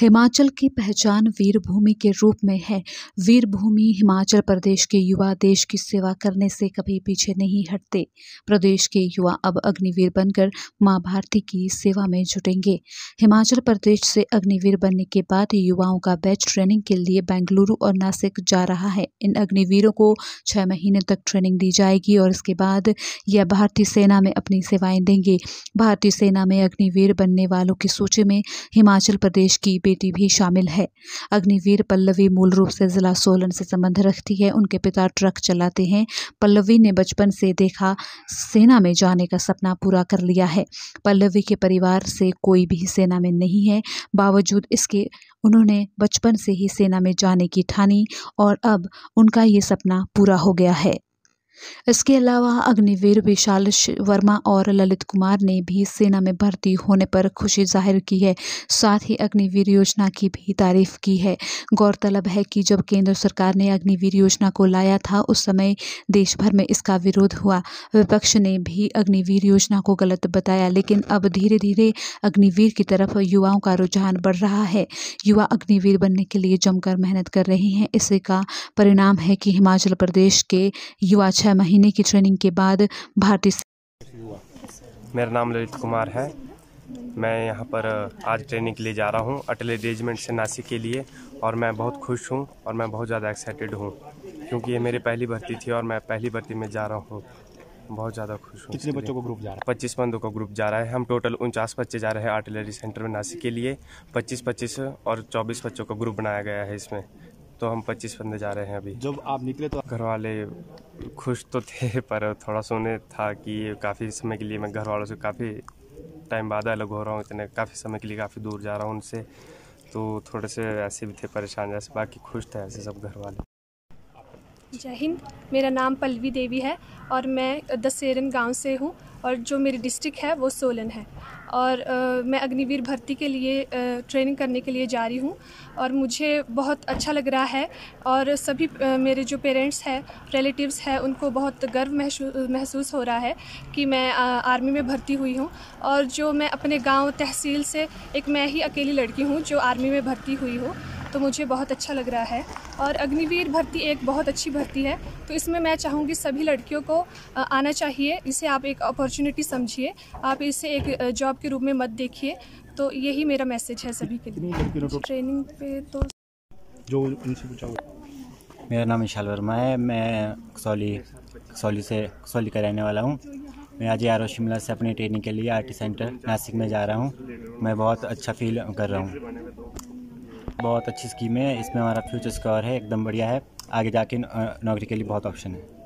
हिमाचल की पहचान वीरभूमि के रूप में है वीरभूमि हिमाचल प्रदेश के युवा देश की सेवा करने से कभी पीछे नहीं हटते प्रदेश के युवा अब अग्निवीर बनकर मां भारती की सेवा में जुटेंगे हिमाचल प्रदेश से अग्निवीर बनने के बाद युवाओं का बैच ट्रेनिंग के लिए बेंगलुरु और नासिक जा रहा है इन अग्निवीरों को छः महीने तक ट्रेनिंग दी जाएगी और इसके बाद यह भारतीय सेना में अपनी सेवाएं देंगे भारतीय सेना में अग्निवीर बनने वालों की सूची में हिमाचल प्रदेश की बेटी भी शामिल है अग्निवीर पल्लवी मूल रूप से जिला सोलन से संबंध रखती है उनके पिता ट्रक चलाते हैं पल्लवी ने बचपन से देखा सेना में जाने का सपना पूरा कर लिया है पल्लवी के परिवार से कोई भी सेना में नहीं है बावजूद इसके उन्होंने बचपन से ही सेना में जाने की ठानी और अब उनका ये सपना पूरा हो गया है इसके अलावा अग्निवीर विशाल वर्मा और ललित कुमार ने भी सेना में भर्ती होने पर खुशी जाहिर की है साथ ही अग्निवीर योजना की भी तारीफ की है गौरतलब है कि जब केंद्र सरकार ने अग्निवीर योजना को लाया था उस समय देश भर में इसका विरोध हुआ विपक्ष ने भी अग्निवीर योजना को गलत बताया लेकिन अब धीरे धीरे अग्निवीर की तरफ युवाओं का रुझान बढ़ रहा है युवा अग्निवीर बनने के लिए जमकर मेहनत कर रहे हैं इसी का परिणाम है कि हिमाचल प्रदेश के युवा छः महीने की ट्रेनिंग के बाद भारतीय मेरा नाम ललित कुमार है मैं यहाँ पर आज ट्रेनिंग के लिए जा रहा हूँ अटल एंगेजमेंट से नासिक के लिए और मैं बहुत खुश हूँ और मैं बहुत ज़्यादा एक्साइटेड हूँ क्योंकि ये मेरी पहली भर्ती थी और मैं पहली भर्ती में जा रहा हूँ बहुत ज़्यादा खुश हूँ कितने बच्चों को ग्रुप जा रहा है पच्चीस बंदों का ग्रुप जा रहा है हम टोटल उनचास बच्चे जा रहे हैं आर्टिलरी सेंटर में नासिक के लिए पच्चीस पच्चीस और चौबीस बच्चों का ग्रुप बनाया गया है इसमें तो हम 25 बंदे जा रहे हैं अभी जब आप निकले तो घर वाले खुश तो थे पर थोड़ा सोने था कि काफ़ी समय के लिए मैं घर वालों से काफ़ी टाइम बाद अलग हो रहा हूँ इतने काफ़ी समय के लिए काफ़ी दूर जा रहा हूँ उनसे तो थोड़े से ऐसे भी थे परेशान जैसे बाकी खुश थे ऐसे सब घर वाले जय हिंद मेरा नाम पल्लवी देवी है और मैं दसेरन गांव से हूँ और जो मेरी डिस्ट्रिक्ट है वो सोलन है और आ, मैं अग्निवीर भर्ती के लिए आ, ट्रेनिंग करने के लिए जा रही हूँ और मुझे बहुत अच्छा लग रहा है और सभी आ, मेरे जो पेरेंट्स हैं रिलेटिव्स हैं उनको बहुत गर्व महसूस हो रहा है कि मैं आ, आर्मी में भर्ती हुई हूँ और जो मैं अपने गांव तहसील से एक मैं ही अकेली लड़की हूँ जो आर्मी में भर्ती हुई हूँ तो मुझे बहुत अच्छा लग रहा है और अग्निवीर भर्ती एक बहुत अच्छी भर्ती है तो इसमें मैं चाहूँगी सभी लड़कियों को आना चाहिए इसे आप एक अपॉर्चुनिटी समझिए आप इसे एक जॉब के रूप में मत देखिए तो यही मेरा मैसेज है सभी के लिए ट्रेनिंग पे तो जो उनसे पूछा मेरा नाम विशाल वर्मा है मैं कसौली कसौली से कसौली का रहने वाला हूँ मैं आज आर शिमला से अपनी ट्रेनिंग के लिए आर सेंटर नासिक में जा रहा हूँ मैं बहुत अच्छा फील कर रहा हूँ बहुत अच्छी स्कीम है इसमें हमारा फ्यूचर स्कोर है एकदम बढ़िया है आगे जाके नौकरी के लिए बहुत ऑप्शन है